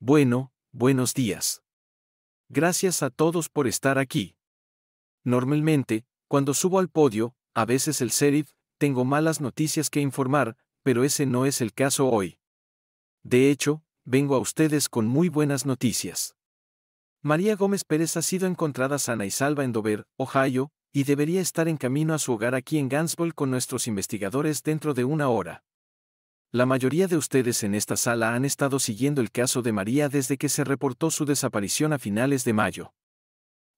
Bueno, buenos días. Gracias a todos por estar aquí. Normalmente, cuando subo al podio, a veces el sheriff, tengo malas noticias que informar, pero ese no es el caso hoy. De hecho, vengo a ustedes con muy buenas noticias. María Gómez Pérez ha sido encontrada sana y salva en Dover, Ohio, y debería estar en camino a su hogar aquí en Gansville con nuestros investigadores dentro de una hora. La mayoría de ustedes en esta sala han estado siguiendo el caso de María desde que se reportó su desaparición a finales de mayo.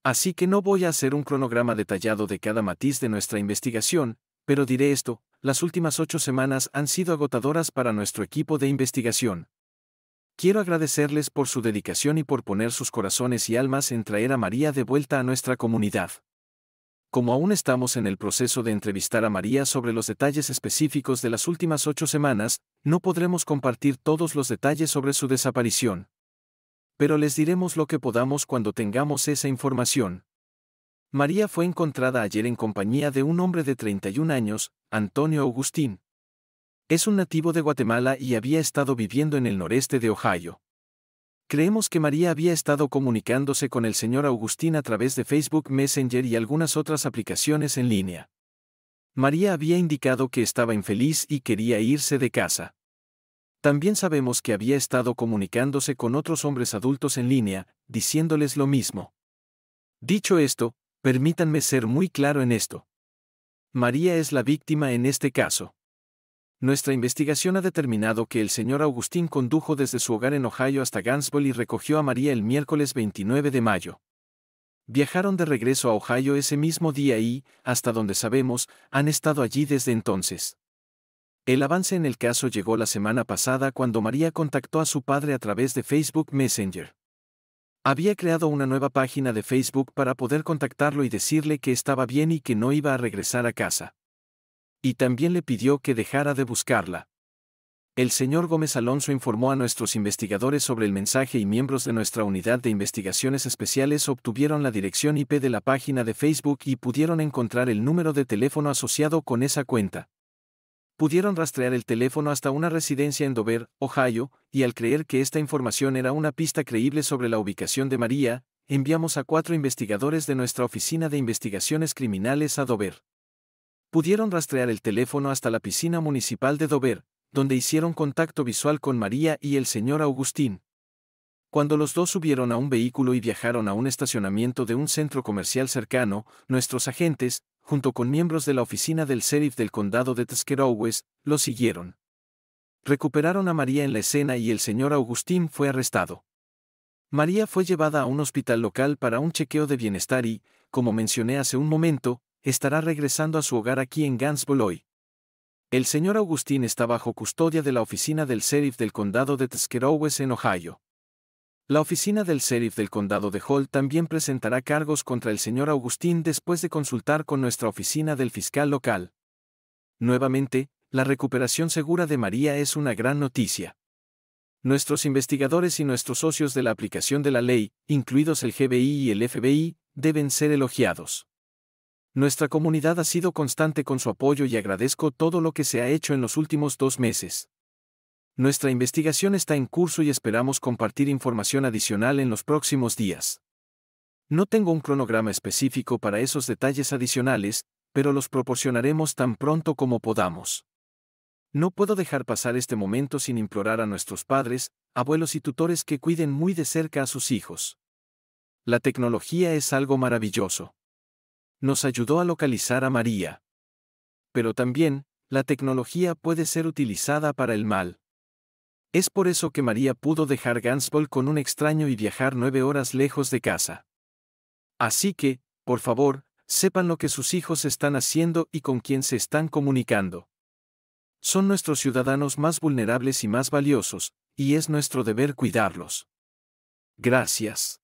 Así que no voy a hacer un cronograma detallado de cada matiz de nuestra investigación, pero diré esto, las últimas ocho semanas han sido agotadoras para nuestro equipo de investigación. Quiero agradecerles por su dedicación y por poner sus corazones y almas en traer a María de vuelta a nuestra comunidad como aún estamos en el proceso de entrevistar a María sobre los detalles específicos de las últimas ocho semanas, no podremos compartir todos los detalles sobre su desaparición. Pero les diremos lo que podamos cuando tengamos esa información. María fue encontrada ayer en compañía de un hombre de 31 años, Antonio Agustín. Es un nativo de Guatemala y había estado viviendo en el noreste de Ohio. Creemos que María había estado comunicándose con el señor Agustín a través de Facebook Messenger y algunas otras aplicaciones en línea. María había indicado que estaba infeliz y quería irse de casa. También sabemos que había estado comunicándose con otros hombres adultos en línea, diciéndoles lo mismo. Dicho esto, permítanme ser muy claro en esto. María es la víctima en este caso. Nuestra investigación ha determinado que el señor Agustín condujo desde su hogar en Ohio hasta Gansville y recogió a María el miércoles 29 de mayo. Viajaron de regreso a Ohio ese mismo día y, hasta donde sabemos, han estado allí desde entonces. El avance en el caso llegó la semana pasada cuando María contactó a su padre a través de Facebook Messenger. Había creado una nueva página de Facebook para poder contactarlo y decirle que estaba bien y que no iba a regresar a casa. Y también le pidió que dejara de buscarla. El señor Gómez Alonso informó a nuestros investigadores sobre el mensaje y miembros de nuestra unidad de investigaciones especiales obtuvieron la dirección IP de la página de Facebook y pudieron encontrar el número de teléfono asociado con esa cuenta. Pudieron rastrear el teléfono hasta una residencia en Dover, Ohio, y al creer que esta información era una pista creíble sobre la ubicación de María, enviamos a cuatro investigadores de nuestra Oficina de Investigaciones Criminales a Dover pudieron rastrear el teléfono hasta la piscina municipal de Dover, donde hicieron contacto visual con María y el señor Agustín. Cuando los dos subieron a un vehículo y viajaron a un estacionamiento de un centro comercial cercano, nuestros agentes, junto con miembros de la oficina del sheriff del condado de Tuscarawas, lo siguieron. Recuperaron a María en la escena y el señor Agustín fue arrestado. María fue llevada a un hospital local para un chequeo de bienestar y, como mencioné hace un momento, estará regresando a su hogar aquí en Gansboloy. El señor Agustín está bajo custodia de la oficina del sheriff del condado de Tuscarawas en Ohio. La oficina del sheriff del condado de Hall también presentará cargos contra el señor Agustín después de consultar con nuestra oficina del fiscal local. Nuevamente, la recuperación segura de María es una gran noticia. Nuestros investigadores y nuestros socios de la aplicación de la ley, incluidos el GBI y el FBI, deben ser elogiados. Nuestra comunidad ha sido constante con su apoyo y agradezco todo lo que se ha hecho en los últimos dos meses. Nuestra investigación está en curso y esperamos compartir información adicional en los próximos días. No tengo un cronograma específico para esos detalles adicionales, pero los proporcionaremos tan pronto como podamos. No puedo dejar pasar este momento sin implorar a nuestros padres, abuelos y tutores que cuiden muy de cerca a sus hijos. La tecnología es algo maravilloso nos ayudó a localizar a María. Pero también, la tecnología puede ser utilizada para el mal. Es por eso que María pudo dejar Gansbol con un extraño y viajar nueve horas lejos de casa. Así que, por favor, sepan lo que sus hijos están haciendo y con quién se están comunicando. Son nuestros ciudadanos más vulnerables y más valiosos, y es nuestro deber cuidarlos. Gracias.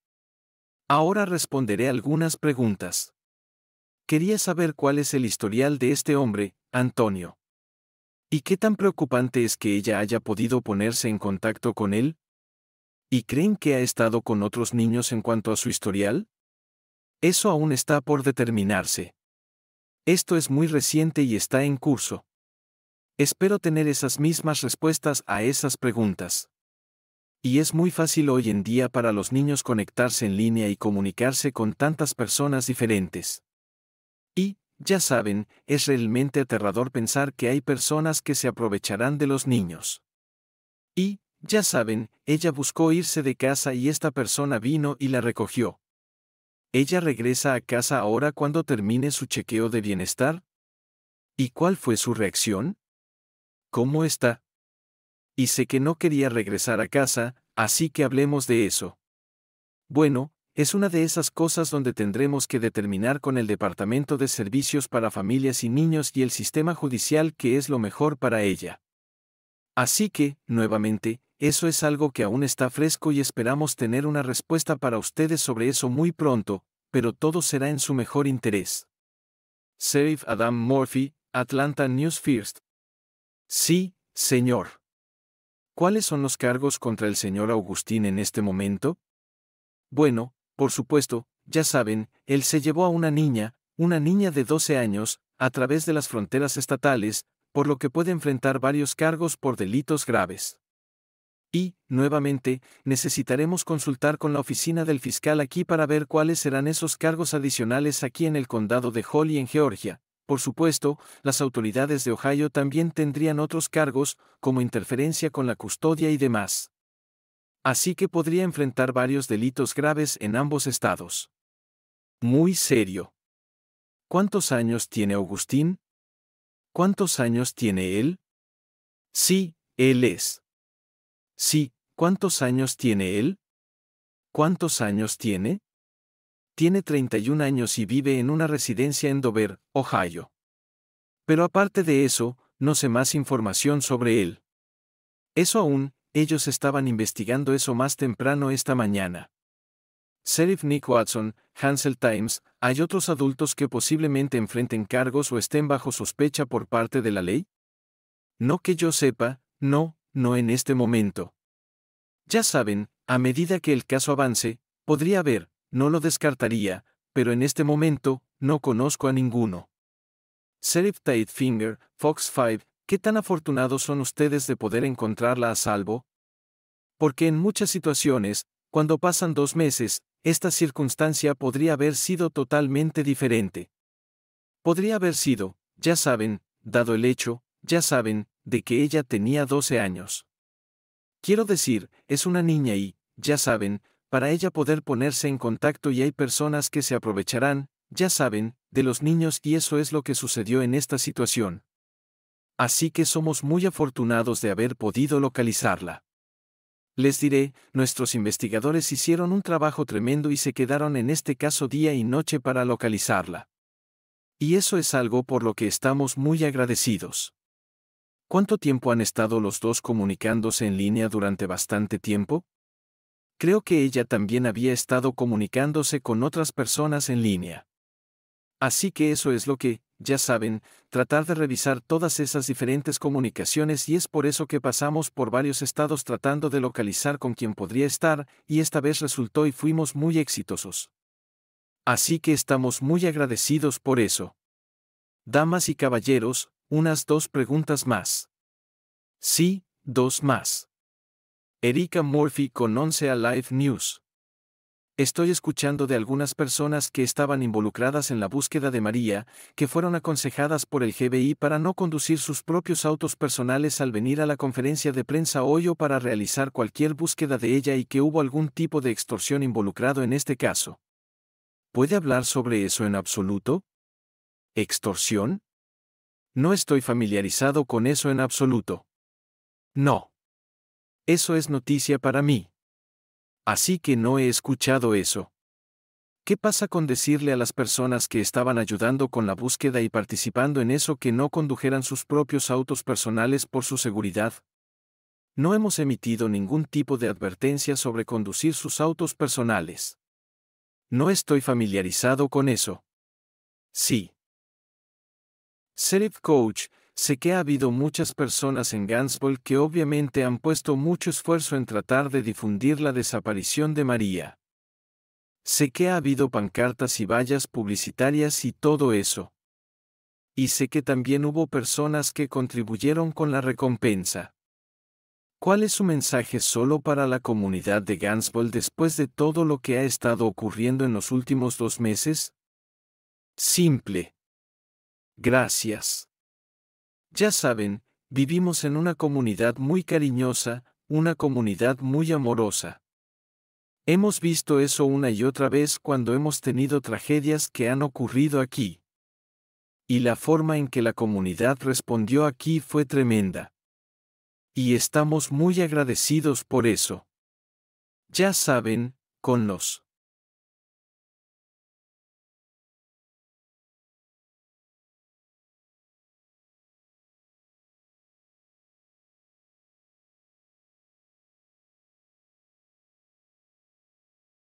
Ahora responderé algunas preguntas. Quería saber cuál es el historial de este hombre, Antonio. ¿Y qué tan preocupante es que ella haya podido ponerse en contacto con él? ¿Y creen que ha estado con otros niños en cuanto a su historial? Eso aún está por determinarse. Esto es muy reciente y está en curso. Espero tener esas mismas respuestas a esas preguntas. Y es muy fácil hoy en día para los niños conectarse en línea y comunicarse con tantas personas diferentes. Y, ya saben, es realmente aterrador pensar que hay personas que se aprovecharán de los niños. Y, ya saben, ella buscó irse de casa y esta persona vino y la recogió. ¿Ella regresa a casa ahora cuando termine su chequeo de bienestar? ¿Y cuál fue su reacción? ¿Cómo está? Y sé que no quería regresar a casa, así que hablemos de eso. Bueno, es una de esas cosas donde tendremos que determinar con el Departamento de Servicios para Familias y Niños y el sistema judicial qué es lo mejor para ella. Así que, nuevamente, eso es algo que aún está fresco y esperamos tener una respuesta para ustedes sobre eso muy pronto, pero todo será en su mejor interés. Save Adam Murphy, Atlanta News First. Sí, señor. ¿Cuáles son los cargos contra el señor Agustín en este momento? Bueno, por supuesto, ya saben, él se llevó a una niña, una niña de 12 años, a través de las fronteras estatales, por lo que puede enfrentar varios cargos por delitos graves. Y, nuevamente, necesitaremos consultar con la oficina del fiscal aquí para ver cuáles serán esos cargos adicionales aquí en el condado de Holly en Georgia. Por supuesto, las autoridades de Ohio también tendrían otros cargos, como interferencia con la custodia y demás así que podría enfrentar varios delitos graves en ambos estados. Muy serio. ¿Cuántos años tiene Agustín? ¿Cuántos años tiene él? Sí, él es. Sí, ¿cuántos años tiene él? ¿Cuántos años tiene? Tiene 31 años y vive en una residencia en Dover, Ohio. Pero aparte de eso, no sé más información sobre él. Eso aún, ellos estaban investigando eso más temprano esta mañana. Sheriff Nick Watson, Hansel Times, ¿hay otros adultos que posiblemente enfrenten cargos o estén bajo sospecha por parte de la ley? No que yo sepa, no, no en este momento. Ya saben, a medida que el caso avance, podría haber, no lo descartaría, pero en este momento, no conozco a ninguno. Sheriff Tate Finger, Fox 5, ¿Qué tan afortunados son ustedes de poder encontrarla a salvo? Porque en muchas situaciones, cuando pasan dos meses, esta circunstancia podría haber sido totalmente diferente. Podría haber sido, ya saben, dado el hecho, ya saben, de que ella tenía 12 años. Quiero decir, es una niña y, ya saben, para ella poder ponerse en contacto y hay personas que se aprovecharán, ya saben, de los niños y eso es lo que sucedió en esta situación así que somos muy afortunados de haber podido localizarla. Les diré, nuestros investigadores hicieron un trabajo tremendo y se quedaron en este caso día y noche para localizarla. Y eso es algo por lo que estamos muy agradecidos. ¿Cuánto tiempo han estado los dos comunicándose en línea durante bastante tiempo? Creo que ella también había estado comunicándose con otras personas en línea. Así que eso es lo que, ya saben, tratar de revisar todas esas diferentes comunicaciones y es por eso que pasamos por varios estados tratando de localizar con quién podría estar, y esta vez resultó y fuimos muy exitosos. Así que estamos muy agradecidos por eso. Damas y caballeros, unas dos preguntas más. Sí, dos más. Erika Murphy con 11 a Live News. Estoy escuchando de algunas personas que estaban involucradas en la búsqueda de María, que fueron aconsejadas por el GBI para no conducir sus propios autos personales al venir a la conferencia de prensa hoy o para realizar cualquier búsqueda de ella y que hubo algún tipo de extorsión involucrado en este caso. ¿Puede hablar sobre eso en absoluto? ¿Extorsión? No estoy familiarizado con eso en absoluto. No. Eso es noticia para mí. Así que no he escuchado eso. ¿Qué pasa con decirle a las personas que estaban ayudando con la búsqueda y participando en eso que no condujeran sus propios autos personales por su seguridad? No hemos emitido ningún tipo de advertencia sobre conducir sus autos personales. No estoy familiarizado con eso. Sí. Serif Coach, sé que ha habido muchas personas en Gansbol que obviamente han puesto mucho esfuerzo en tratar de difundir la desaparición de María. Sé que ha habido pancartas y vallas publicitarias y todo eso. Y sé que también hubo personas que contribuyeron con la recompensa. ¿Cuál es su mensaje solo para la comunidad de Gansbol después de todo lo que ha estado ocurriendo en los últimos dos meses? Simple. Gracias. Ya saben, vivimos en una comunidad muy cariñosa, una comunidad muy amorosa. Hemos visto eso una y otra vez cuando hemos tenido tragedias que han ocurrido aquí. Y la forma en que la comunidad respondió aquí fue tremenda. Y estamos muy agradecidos por eso. Ya saben, con los